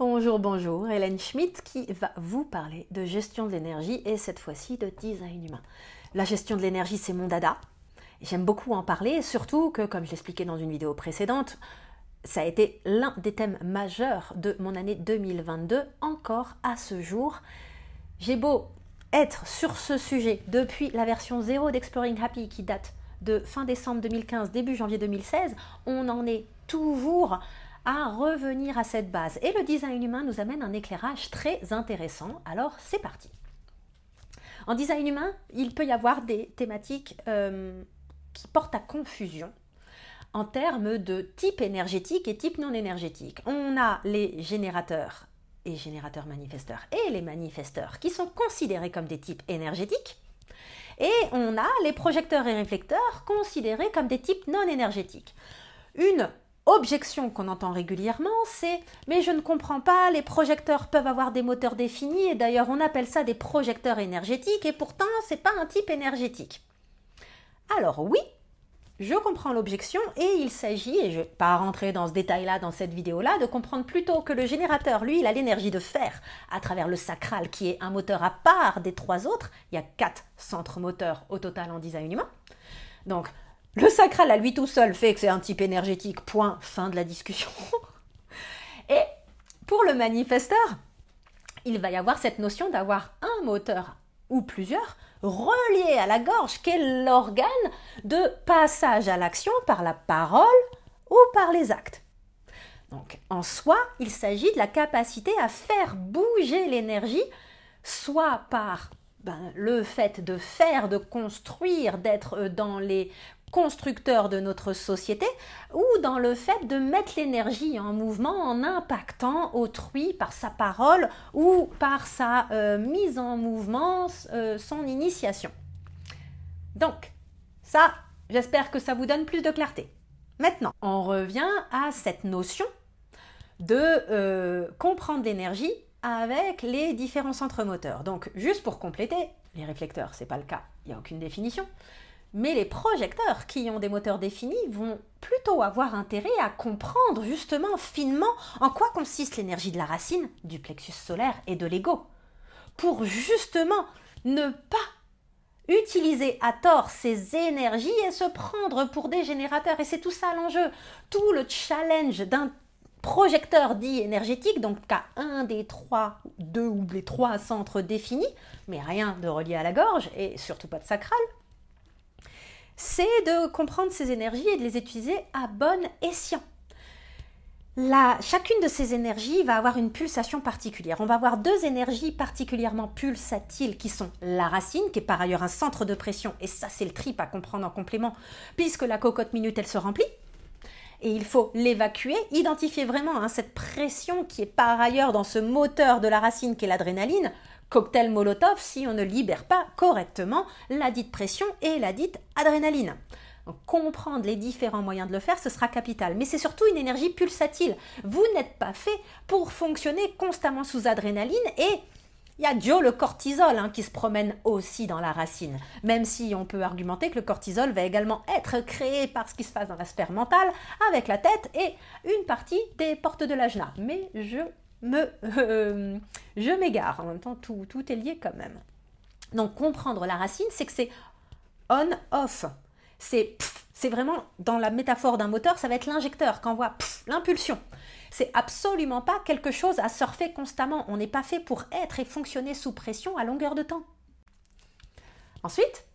Bonjour, bonjour, Hélène Schmidt qui va vous parler de gestion de l'énergie et cette fois-ci de design humain. La gestion de l'énergie, c'est mon dada. J'aime beaucoup en parler, surtout que, comme je l'expliquais dans une vidéo précédente, ça a été l'un des thèmes majeurs de mon année 2022, encore à ce jour. J'ai beau être sur ce sujet depuis la version 0 d'Exploring Happy qui date de fin décembre 2015, début janvier 2016, on en est toujours revenir à cette base. Et le design humain nous amène un éclairage très intéressant. Alors c'est parti. En design humain, il peut y avoir des thématiques euh, qui portent à confusion en termes de type énergétique et type non énergétique. On a les générateurs et générateurs manifesteurs et les manifesteurs qui sont considérés comme des types énergétiques. Et on a les projecteurs et réflecteurs considérés comme des types non énergétiques. Une objection qu'on entend régulièrement, c'est mais je ne comprends pas, les projecteurs peuvent avoir des moteurs définis et d'ailleurs on appelle ça des projecteurs énergétiques et pourtant c'est pas un type énergétique. Alors oui, je comprends l'objection et il s'agit, et je ne vais pas rentrer dans ce détail-là dans cette vidéo-là, de comprendre plutôt que le générateur, lui, il a l'énergie de fer à travers le sacral qui est un moteur à part des trois autres. Il y a quatre centres moteurs au total en design humain. Donc le sacral à lui tout seul fait que c'est un type énergétique. Point. Fin de la discussion. Et pour le manifesteur, il va y avoir cette notion d'avoir un moteur ou plusieurs reliés à la gorge, qui est l'organe de passage à l'action par la parole ou par les actes. Donc en soi, il s'agit de la capacité à faire bouger l'énergie, soit par ben, le fait de faire, de construire, d'être euh, dans les constructeur de notre société ou dans le fait de mettre l'énergie en mouvement en impactant autrui par sa parole ou par sa euh, mise en mouvement, euh, son initiation. Donc, ça, j'espère que ça vous donne plus de clarté. Maintenant, on revient à cette notion de euh, comprendre l'énergie avec les différents centres moteurs. Donc, juste pour compléter, les réflecteurs, c'est pas le cas, il n'y a aucune définition. Mais les projecteurs qui ont des moteurs définis vont plutôt avoir intérêt à comprendre justement finement en quoi consiste l'énergie de la racine, du plexus solaire et de l'ego, pour justement ne pas utiliser à tort ces énergies et se prendre pour des générateurs. Et c'est tout ça l'enjeu, tout le challenge d'un projecteur dit énergétique, donc qu'à un des trois, deux ou les trois centres définis, mais rien de relié à la gorge et surtout pas de sacral, c'est de comprendre ces énergies et de les utiliser à bon escient. chacune de ces énergies va avoir une pulsation particulière. On va avoir deux énergies particulièrement pulsatiles qui sont la racine, qui est par ailleurs un centre de pression, et ça c'est le trip à comprendre en complément, puisque la cocotte minute elle se remplit, et il faut l'évacuer, identifier vraiment hein, cette pression qui est par ailleurs dans ce moteur de la racine qui est l'adrénaline, cocktail Molotov si on ne libère pas correctement la dite pression et la dite adrénaline. comprendre les différents moyens de le faire, ce sera capital. Mais c'est surtout une énergie pulsatile. Vous n'êtes pas fait pour fonctionner constamment sous adrénaline et il y a Dio le cortisol hein, qui se promène aussi dans la racine, même si on peut argumenter que le cortisol va également être créé par ce qui se passe dans la sphère mentale, avec la tête et une partie des portes de l'ajna. Mais je me, euh, je m'égare. En même temps, tout, tout est lié quand même. Donc comprendre la racine, c'est que c'est on-off. C'est c'est vraiment dans la métaphore d'un moteur, ça va être l'injecteur voit l'impulsion. C'est absolument pas quelque chose à surfer constamment. On n'est pas fait pour être et fonctionner sous pression à longueur de temps. Ensuite,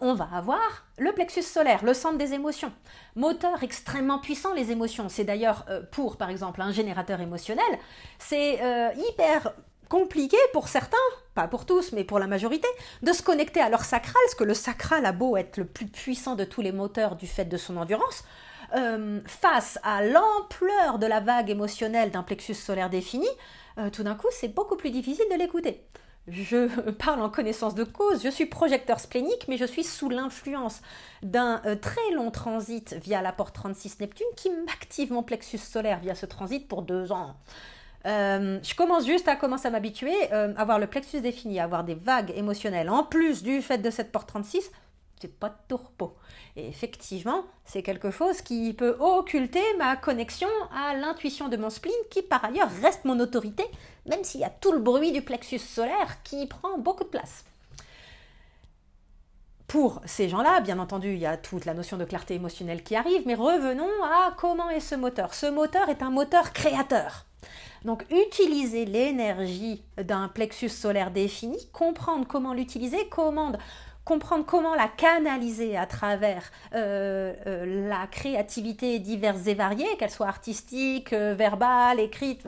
on va avoir le plexus solaire, le centre des émotions, moteur extrêmement puissant les émotions. C'est d'ailleurs euh, pour, par exemple, un générateur émotionnel, c'est euh, hyper compliqué pour certains, pas pour tous, mais pour la majorité, de se connecter à leur sacral, parce que le sacral a beau être le plus puissant de tous les moteurs du fait de son endurance, euh, face à l'ampleur de la vague émotionnelle d'un plexus solaire défini, tout d'un coup, c'est beaucoup plus difficile de l'écouter je parle en connaissance de cause, je suis projecteur splénique, mais je suis sous l'influence d'un euh, très long transit via la porte 36 Neptune qui m'active mon plexus solaire via ce transit pour deux ans. Euh, je commence juste à commencer à m'habituer, euh, à avoir le plexus défini, à avoir des vagues émotionnelles. En plus du fait de cette porte 36, c'est pas de tourpeau. Et effectivement, c'est quelque chose qui peut occulter ma connexion à l'intuition de mon spleen, qui par ailleurs reste mon autorité, même s'il y a tout le bruit du plexus solaire qui prend beaucoup de place. Pour ces gens-là, bien entendu, il y a toute la notion de clarté émotionnelle qui arrive, mais revenons à comment est ce moteur. Ce moteur est un moteur créateur. Donc utiliser l'énergie d'un plexus solaire défini, comprendre comment l'utiliser, commande comprendre comment la canaliser à travers euh, euh, la créativité diverse et variée, qu'elle soit artistique, euh, verbale, écrite.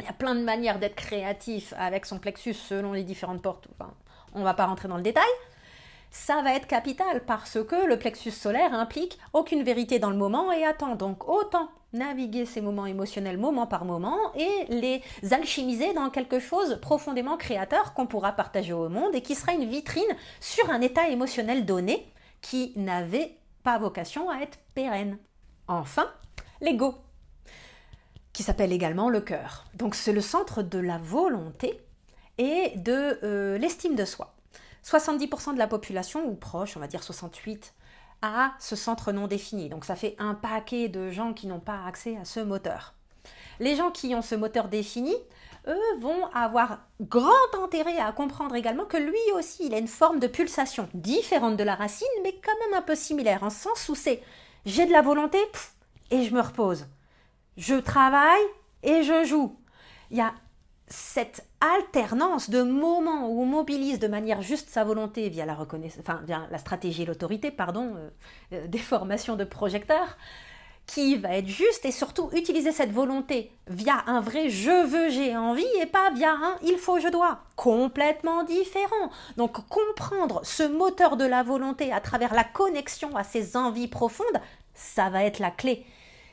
Il y a plein de manières d'être créatif avec son plexus selon les différentes portes. on ne va pas rentrer dans le détail. Ça va être capital parce que le plexus solaire implique aucune vérité dans le moment et attend donc autant naviguer ces moments émotionnels moment par moment et les alchimiser dans quelque chose profondément créateur qu'on pourra partager au monde et qui sera une vitrine sur un état émotionnel donné qui n'avait pas vocation à être pérenne. Enfin, l'ego, qui s'appelle également le cœur. Donc c'est le centre de la volonté et de euh, l'estime de soi. 70% de la population, ou proche, on va dire 68, à ce centre non défini. Donc ça fait un paquet de gens qui n'ont pas accès à ce moteur. Les gens qui ont ce moteur défini, eux vont avoir grand intérêt à comprendre également que lui aussi, il a une forme de pulsation différente de la racine, mais quand même un peu similaire, en sens où c'est j'ai de la volonté et je me repose. Je travaille et je joue. Il y a cette alternance de moments où on mobilise de manière juste sa volonté via la, enfin, via la stratégie et l'autorité pardon, euh, euh, des formations de projecteurs, qui va être juste et surtout utiliser cette volonté via un vrai je veux, j'ai envie et pas via un il faut, je dois. Complètement différent. Donc comprendre ce moteur de la volonté à travers la connexion à ses envies profondes, ça va être la clé.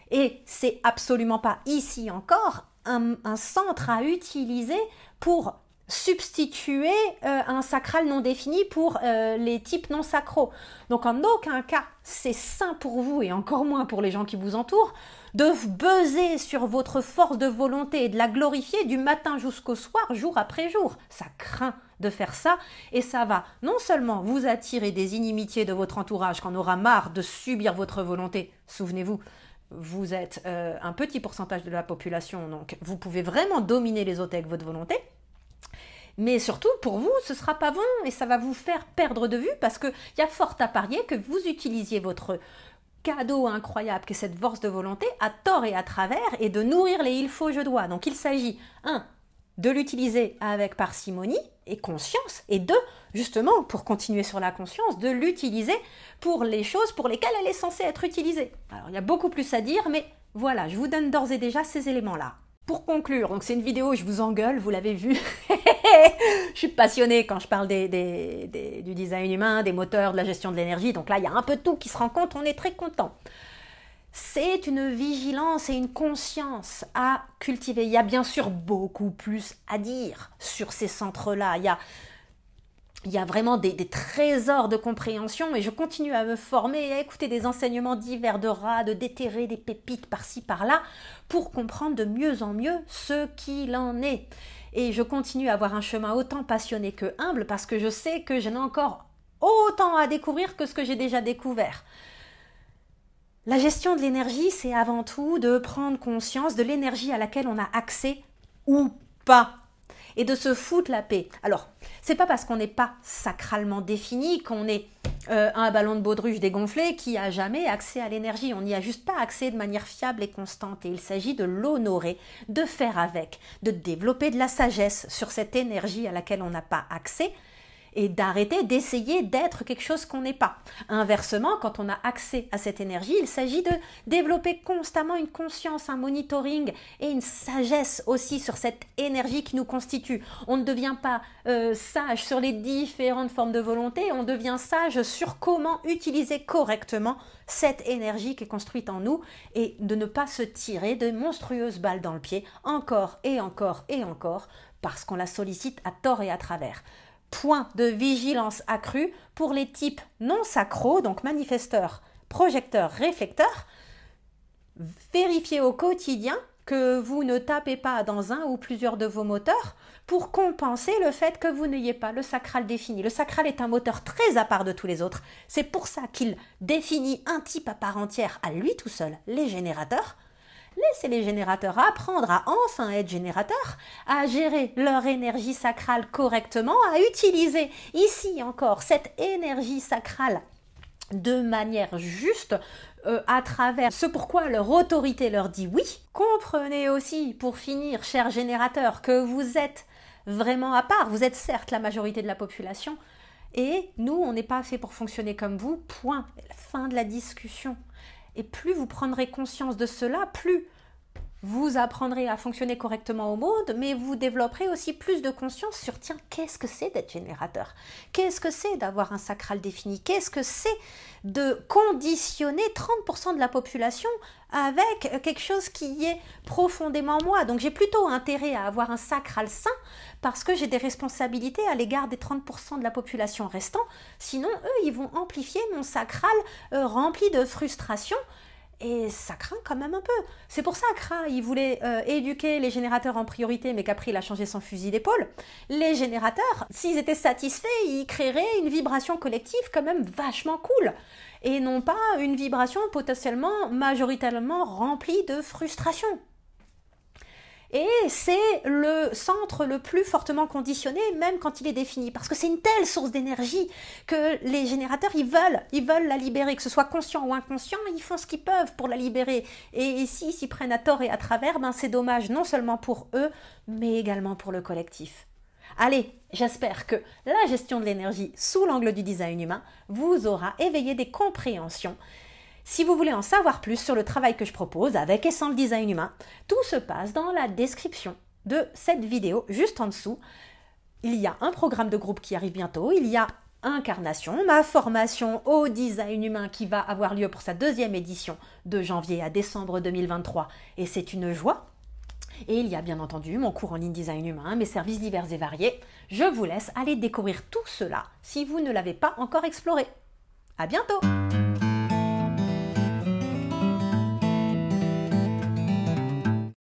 Et c'est absolument pas ici encore un, centre à utiliser pour substituer euh, un sacral non défini pour euh, les types non sacraux. Donc en aucun cas, c'est sain pour vous et encore moins pour les gens qui vous entourent de buzzer sur votre force de volonté et de la glorifier du matin jusqu'au soir, jour après jour. Ça craint de faire ça et ça va non seulement vous attirer des inimitiés de votre entourage qu'on aura marre de subir votre volonté, souvenez-vous, vous êtes euh, un petit pourcentage de la population, donc vous pouvez vraiment dominer les autres avec votre volonté. Mais surtout, pour vous, ce sera pas bon et ça va vous faire perdre de vue parce qu'il y a fort à parier que vous utilisiez votre cadeau incroyable que cette force de volonté à tort et à travers et de nourrir les il faut, je dois. Donc il s'agit, un de l'utiliser avec parcimonie et conscience, et de, justement, pour continuer sur la conscience, de l'utiliser pour les choses pour lesquelles elle est censée être utilisée. Alors il y a beaucoup plus à dire, mais voilà, je vous donne d'ores et déjà ces éléments-là. Pour conclure, donc c'est une vidéo, je vous engueule, vous l'avez vu. je suis passionnée quand je parle des, du design humain, des moteurs, de la gestion de l'énergie. Donc là, il y a un peu tout qui se rend compte, on est très content c'est une vigilance et une conscience à cultiver. Il y a bien sûr beaucoup plus à dire sur ces centres-là. Il y a, vraiment des, des, trésors de compréhension et je continue à me former et à écouter des enseignements divers de rats, de déterrer des pépites par-ci par-là pour comprendre de mieux en mieux ce qu'il en est. Et je continue à avoir un chemin autant passionné que humble parce que je sais que j'en ai encore autant à découvrir que ce que j'ai déjà découvert. La gestion de l'énergie, c'est avant tout de prendre conscience de l'énergie à laquelle on a accès ou pas et de se foutre la paix. Alors, c'est pas parce qu'on n'est pas sacralement défini qu'on est euh, un ballon de baudruche dégonflé qui a jamais accès à l'énergie. On n'y a juste pas accès de manière fiable et constante. Et il s'agit de l'honorer, de faire avec, de développer de la sagesse sur cette énergie à laquelle on n'a pas accès et d'arrêter d'essayer d'être quelque chose qu'on n'est pas. Inversement, quand on a accès à cette énergie, il s'agit de développer constamment une conscience, un monitoring et une sagesse aussi sur cette énergie qui nous constitue. On ne devient pas euh, sage sur les différentes formes de volonté, on devient sage sur comment utiliser correctement cette énergie qui est construite en nous et de ne pas se tirer de monstrueuses balles dans le pied encore et encore et encore parce qu'on la sollicite à tort et à travers point de vigilance accrue pour les types non sacraux, donc manifesteurs, projecteurs, réflecteurs. Vérifiez au quotidien que vous ne tapez pas dans un ou plusieurs de vos moteurs pour compenser le fait que vous n'ayez pas le sacral défini. Le sacral est un moteur très à part de tous les autres. C'est pour ça qu'il définit un type à part entière à lui tout seul, les générateurs, Laissez les générateurs apprendre à enfin être générateurs, à gérer leur énergie sacrale correctement, à utiliser ici encore cette énergie sacrale de manière juste euh, à travers ce pourquoi leur autorité leur dit oui. Comprenez aussi, pour finir, chers générateurs, que vous êtes vraiment à part. Vous êtes certes la majorité de la population, et nous, on n'est pas fait pour fonctionner comme vous. Point. Fin de la discussion. Et plus vous prendrez conscience de cela, plus vous apprendrez à fonctionner correctement au mode, mais vous développerez aussi plus de conscience sur tiens, qu'est-ce que c'est d'être générateur Qu'est-ce que c'est d'avoir un sacral défini Qu'est-ce que c'est de conditionner 30% de la population avec quelque chose qui est profondément moi Donc j'ai plutôt intérêt à avoir un sacral sain parce que j'ai des responsabilités à l'égard des 30% de la population restant. Sinon, eux, ils vont amplifier mon sacral euh, rempli de frustration et ça craint quand même un peu. C'est pour ça CRA, il voulait euh, éduquer les générateurs en priorité, mais qu'après il a changé son fusil d'épaule. Les générateurs, s'ils étaient satisfaits, ils créeraient une vibration collective quand même vachement cool, et non pas une vibration potentiellement majoritairement remplie de frustration. Et c'est le centre le plus fortement conditionné, même quand il est défini, parce que c'est une telle source d'énergie que les générateurs, ils veulent, ils veulent la libérer, que ce soit conscient ou inconscient, ils font ce qu'ils peuvent pour la libérer. Et, s'ils s'y prennent à tort et à travers, ben c'est dommage, non seulement pour eux, mais également pour le collectif. Allez, j'espère que la gestion de l'énergie sous l'angle du design humain vous aura éveillé des compréhensions si vous voulez en savoir plus sur le travail que je propose avec et sans le design humain, tout se passe dans la description de cette vidéo juste en dessous. Il y a un programme de groupe qui arrive bientôt, il y a Incarnation, ma formation au design humain qui va avoir lieu pour sa deuxième édition de janvier à décembre 2023 et c'est une joie. Et il y a bien entendu mon cours en ligne design humain, mes services divers et variés. Je vous laisse aller découvrir tout cela si vous ne l'avez pas encore exploré. À bientôt!